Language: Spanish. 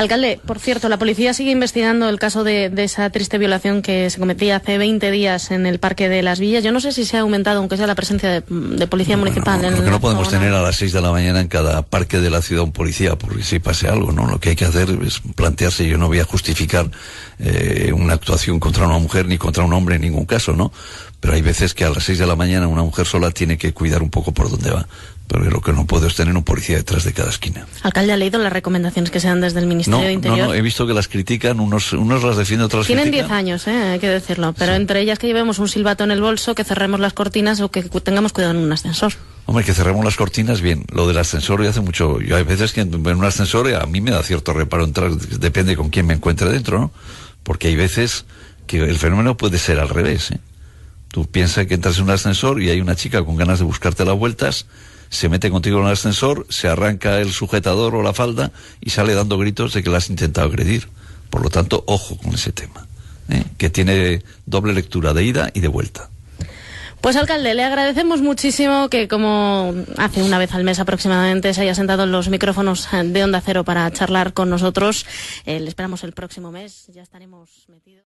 Alcalde, por cierto, la policía sigue investigando el caso de, esa triste violación que se cometía hace 20 días en el Parque de las Villas. Yo no sé si se ha aumentado, aunque sea la presencia de, policía municipal. No, no podemos tener a las 6 de la mañana en cada parque de la ciudad un policía, porque si pase algo, ¿no? Lo que hay que hacer es plantearse, yo no voy a justificar eh, una actuación contra una mujer ni contra un hombre en ningún caso, ¿no? Pero hay veces que a las 6 de la mañana una mujer sola tiene que cuidar un poco por dónde va. Pero lo que no puedo es tener un policía detrás de cada esquina. Alcalde, ¿ha leído las recomendaciones que se dan desde el Ministerio de Interior? No, no, he visto que las critican, unos, unos las defienden, otros Tienen 10 años, eh, hay que decirlo, pero entre ellas que llevemos un silbato en el bolso, que cerremos las cortinas o que tengamos cuidado en un ascensor. Hombre, que cerremos las cortinas, bien. Lo del ascensor ya hace mucho. Yo hay veces que en, un ascensor a mí me da cierto reparo entrar, depende con quién me encuentre dentro, ¿no? Porque hay veces que el fenómeno puede ser al revés, ¿eh? Tú piensas que entras en un ascensor y hay una chica con ganas de buscarte las vueltas, se mete contigo en el ascensor, se arranca el sujetador o la falda y sale dando gritos de que la has intentado agredir. Por lo tanto, ojo con ese tema, ¿eh? que tiene doble lectura de ida y de vuelta. Pues alcalde, le agradecemos muchísimo que como hace una vez al mes aproximadamente se haya sentado en los micrófonos de Onda Cero para charlar con nosotros. Eh, le esperamos el próximo mes, ya estaremos metidos.